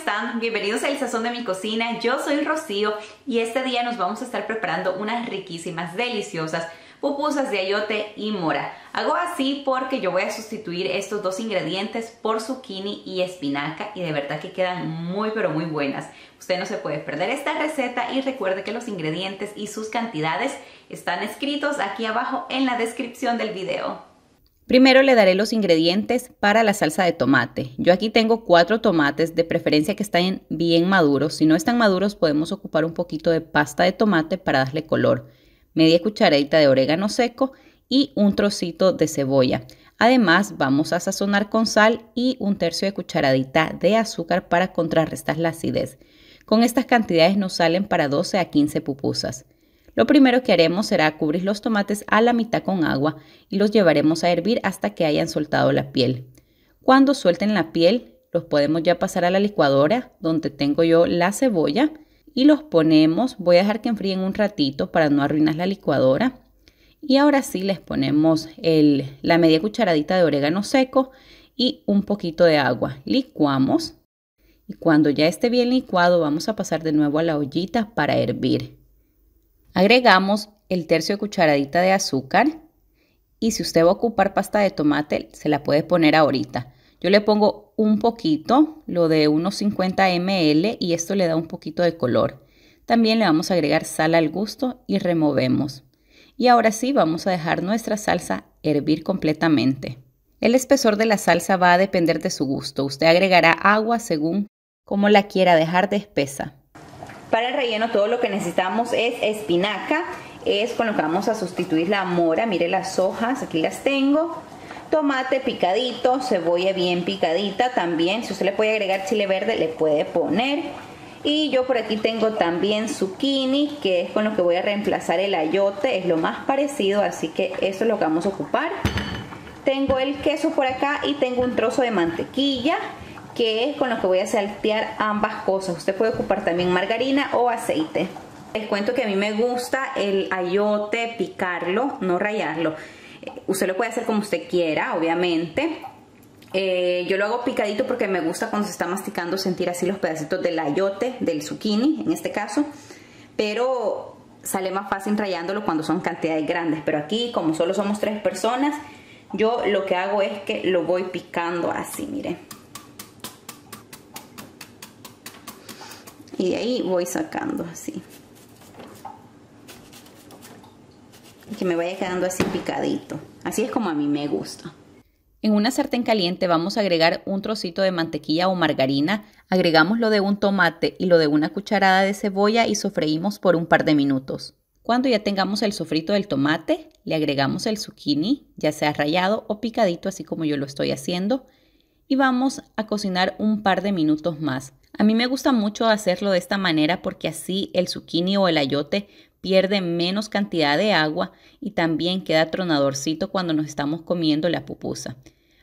están? Bienvenidos al Sazón de mi Cocina. Yo soy Rocío y este día nos vamos a estar preparando unas riquísimas, deliciosas pupusas de ayote y mora. Hago así porque yo voy a sustituir estos dos ingredientes por zucchini y espinaca y de verdad que quedan muy pero muy buenas. Usted no se puede perder esta receta y recuerde que los ingredientes y sus cantidades están escritos aquí abajo en la descripción del video. Primero le daré los ingredientes para la salsa de tomate. Yo aquí tengo cuatro tomates, de preferencia que estén bien maduros. Si no están maduros podemos ocupar un poquito de pasta de tomate para darle color. Media cucharadita de orégano seco y un trocito de cebolla. Además vamos a sazonar con sal y un tercio de cucharadita de azúcar para contrarrestar la acidez. Con estas cantidades nos salen para 12 a 15 pupusas. Lo primero que haremos será cubrir los tomates a la mitad con agua y los llevaremos a hervir hasta que hayan soltado la piel. Cuando suelten la piel, los podemos ya pasar a la licuadora donde tengo yo la cebolla y los ponemos, voy a dejar que enfríen un ratito para no arruinar la licuadora. Y ahora sí les ponemos la media cucharadita de orégano seco y un poquito de agua. Licuamos y cuando ya esté bien licuado vamos a pasar de nuevo a la ollita para hervir. Agregamos el tercio de cucharadita de azúcar y si usted va a ocupar pasta de tomate, se la puede poner ahorita. Yo le pongo un poquito, lo de unos 50 ml y esto le da un poquito de color. También le vamos a agregar sal al gusto y removemos. Y ahora sí vamos a dejar nuestra salsa hervir completamente. El espesor de la salsa va a depender de su gusto. Usted agregará agua según como la quiera dejar de espesa. Para el relleno todo lo que necesitamos es espinaca, es con lo que vamos a sustituir la mora, mire las hojas, aquí las tengo. Tomate picadito, cebolla bien picadita también, si usted le puede agregar chile verde le puede poner. Y yo por aquí tengo también zucchini, que es con lo que voy a reemplazar el ayote, es lo más parecido, así que eso es lo que vamos a ocupar. Tengo el queso por acá y tengo un trozo de mantequilla, que es con lo que voy a saltear ambas cosas. Usted puede ocupar también margarina o aceite. Les cuento que a mí me gusta el ayote picarlo, no rayarlo. Eh, usted lo puede hacer como usted quiera, obviamente. Eh, yo lo hago picadito porque me gusta cuando se está masticando sentir así los pedacitos del ayote, del zucchini en este caso. Pero sale más fácil rayándolo cuando son cantidades grandes. Pero aquí, como solo somos tres personas, yo lo que hago es que lo voy picando así, miren. y de ahí voy sacando así que me vaya quedando así picadito así es como a mí me gusta en una sartén caliente vamos a agregar un trocito de mantequilla o margarina, agregamos lo de un tomate y lo de una cucharada de cebolla y sofreímos por un par de minutos. Cuando ya tengamos el sofrito del tomate, le agregamos el zucchini, ya sea rallado o picadito así como yo lo estoy haciendo, y vamos a cocinar un par de minutos más. A mí me gusta mucho hacerlo de esta manera porque así el zucchini o el ayote pierde menos cantidad de agua y también queda tronadorcito cuando nos estamos comiendo la pupusa.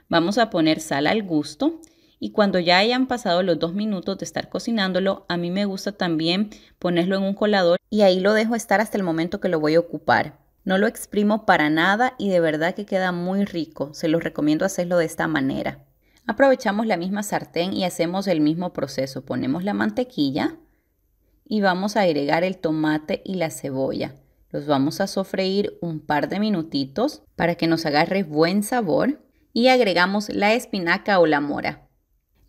Vamos a poner sal al gusto y cuando ya hayan pasado los dos minutos de estar cocinándolo, a mí me gusta también ponerlo en un colador y ahí lo dejo estar hasta el momento que lo voy a ocupar. No lo exprimo para nada y de verdad que queda muy rico. Se los recomiendo hacerlo de esta manera. Aprovechamos la misma sartén y hacemos el mismo proceso. Ponemos la mantequilla y vamos a agregar el tomate y la cebolla. Los vamos a sofreír un par de minutitos para que nos agarre buen sabor y agregamos la espinaca o la mora.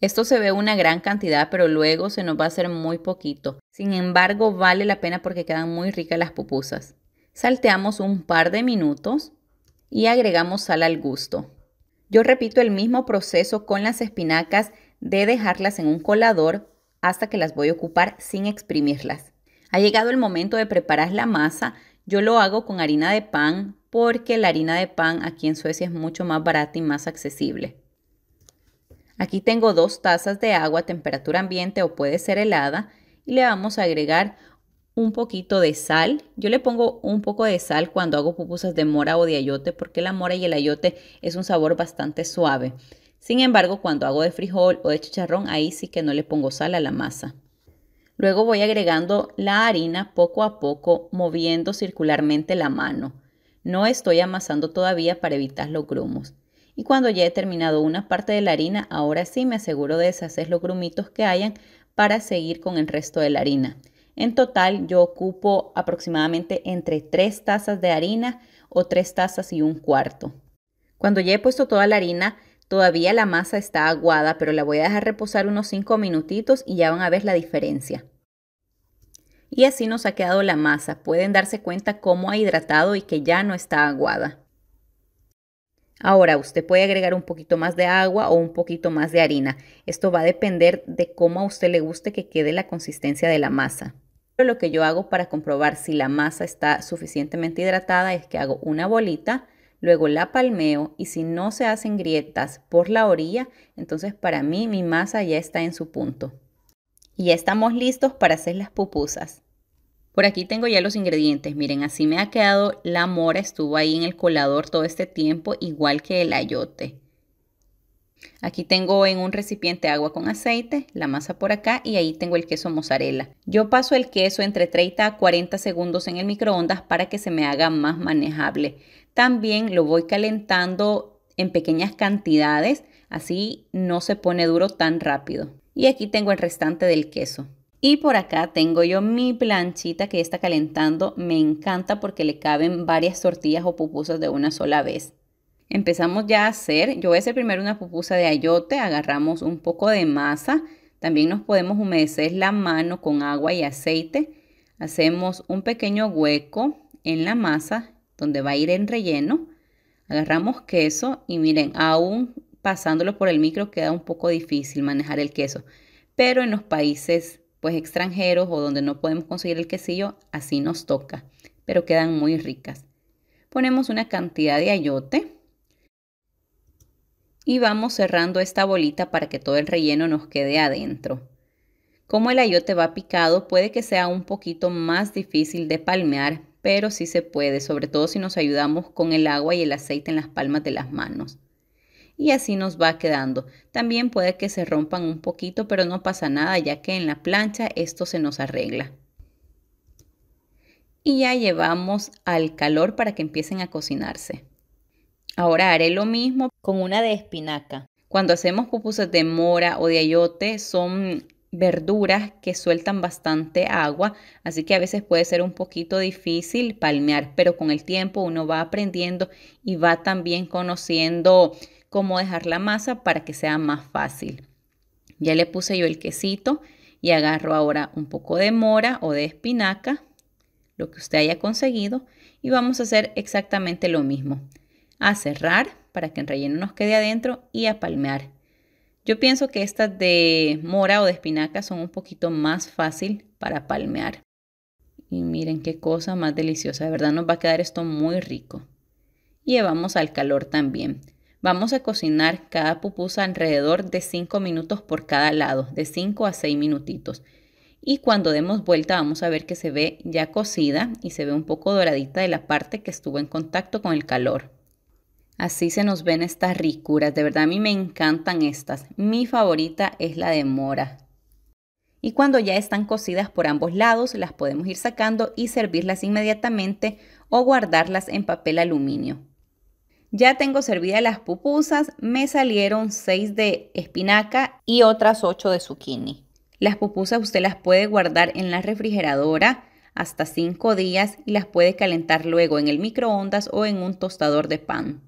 Esto se ve una gran cantidad, pero luego se nos va a hacer muy poquito. Sin embargo, vale la pena porque quedan muy ricas las pupusas. Salteamos un par de minutos y agregamos sal al gusto. Yo repito el mismo proceso con las espinacas de dejarlas en un colador hasta que las voy a ocupar sin exprimirlas. Ha llegado el momento de preparar la masa. Yo lo hago con harina de pan porque la harina de pan aquí en Suecia es mucho más barata y más accesible. Aquí tengo dos tazas de agua a temperatura ambiente o puede ser helada y le vamos a agregar un poquito de sal. Yo le pongo un poco de sal cuando hago pupusas de mora o de ayote porque la mora y el ayote es un sabor bastante suave. Sin embargo, cuando hago de frijol o de chicharrón, ahí sí que no le pongo sal a la masa. Luego voy agregando la harina poco a poco, moviendo circularmente la mano. No estoy amasando todavía para evitar los grumos. Y cuando ya he terminado una parte de la harina, ahora sí me aseguro de deshacer los grumitos que hayan para seguir con el resto de la harina. En total, yo ocupo aproximadamente entre 3 tazas de harina o 3 tazas y un cuarto. Cuando ya he puesto toda la harina, todavía la masa está aguada, pero la voy a dejar reposar unos 5 minutitos y ya van a ver la diferencia. Y así nos ha quedado la masa. Pueden darse cuenta cómo ha hidratado y que ya no está aguada. Ahora, usted puede agregar un poquito más de agua o un poquito más de harina. Esto va a depender de cómo a usted le guste que quede la consistencia de la masa lo que yo hago para comprobar si la masa está suficientemente hidratada es que hago una bolita, luego la palmeo y si no se hacen grietas por la orilla, entonces para mí mi masa ya está en su punto. Y ya estamos listos para hacer las pupusas. Por aquí tengo ya los ingredientes, miren, así me ha quedado la mora, estuvo ahí en el colador todo este tiempo, igual que el ayote. Aquí tengo en un recipiente agua con aceite, la masa por acá y ahí tengo el queso mozzarella. Yo paso el queso entre 30 a 40 segundos en el microondas para que se me haga más manejable. También lo voy calentando en pequeñas cantidades, así no se pone duro tan rápido. Y aquí tengo el restante del queso. Y por acá tengo yo mi planchita que está calentando. Me encanta porque le caben varias tortillas o pupusas de una sola vez. Empezamos ya a hacer, yo voy a hacer primero una pupusa de ayote, agarramos un poco de masa, también nos podemos humedecer la mano con agua y aceite. Hacemos un pequeño hueco en la masa donde va a ir el relleno. Agarramos queso y miren, aún pasándolo por el micro queda un poco difícil manejar el queso, pero en los países pues extranjeros o donde no podemos conseguir el quesillo, así nos toca, pero quedan muy ricas. Ponemos una cantidad de ayote y vamos cerrando esta bolita para que todo el relleno nos quede adentro. Como el ayote va picado, puede que sea un poquito más difícil de palmear, pero sí se puede, sobre todo si nos ayudamos con el agua y el aceite en las palmas de las manos. Y así nos va quedando. También puede que se rompan un poquito, pero no pasa nada, ya que en la plancha esto se nos arregla. Y ya llevamos al calor para que empiecen a cocinarse. Ahora haré lo mismo con una de espinaca. Cuando hacemos pupusas de mora o de ayote son verduras que sueltan bastante agua, así que a veces puede ser un poquito difícil palmear, pero con el tiempo uno va aprendiendo y va también conociendo cómo dejar la masa para que sea más fácil. Ya le puse yo el quesito y agarro ahora un poco de mora o de espinaca, lo que usted haya conseguido, y vamos a hacer exactamente lo mismo a cerrar para que el relleno nos quede adentro y a palmear. Yo pienso que estas de mora o de espinaca son un poquito más fácil para palmear. Y miren qué cosa más deliciosa, de verdad nos va a quedar esto muy rico. Llevamos al calor también. Vamos a cocinar cada pupusa alrededor de 5 minutos por cada lado, de 5 a 6 minutitos. Y cuando demos vuelta vamos a ver que se ve ya cocida y se ve un poco doradita de la parte que estuvo en contacto con el calor. Así se nos ven estas ricuras. De verdad a mí me encantan estas. Mi favorita es la de mora. Y cuando ya están cocidas por ambos lados, las podemos ir sacando y servirlas inmediatamente o guardarlas en papel aluminio. Ya tengo servidas las pupusas, me salieron 6 de espinaca y otras 8 de zucchini. Las pupusas usted las puede guardar en la refrigeradora hasta 5 días y las puede calentar luego en el microondas o en un tostador de pan.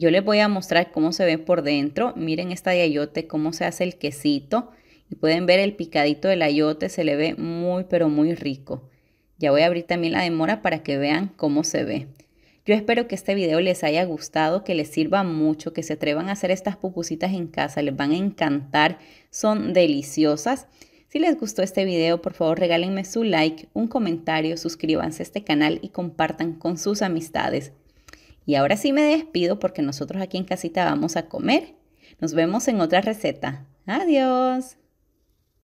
Yo les voy a mostrar cómo se ve por dentro. Miren esta de ayote, cómo se hace el quesito. Y pueden ver el picadito del ayote, se le ve muy pero muy rico. Ya voy a abrir también la demora para que vean cómo se ve. Yo espero que este video les haya gustado, que les sirva mucho, que se atrevan a hacer estas pupusitas en casa, les van a encantar, son deliciosas. Si les gustó este video, por favor regálenme su like, un comentario, suscríbanse a este canal y compartan con sus amistades. Y ahora sí me despido porque nosotros aquí en casita vamos a comer. Nos vemos en otra receta. Adiós.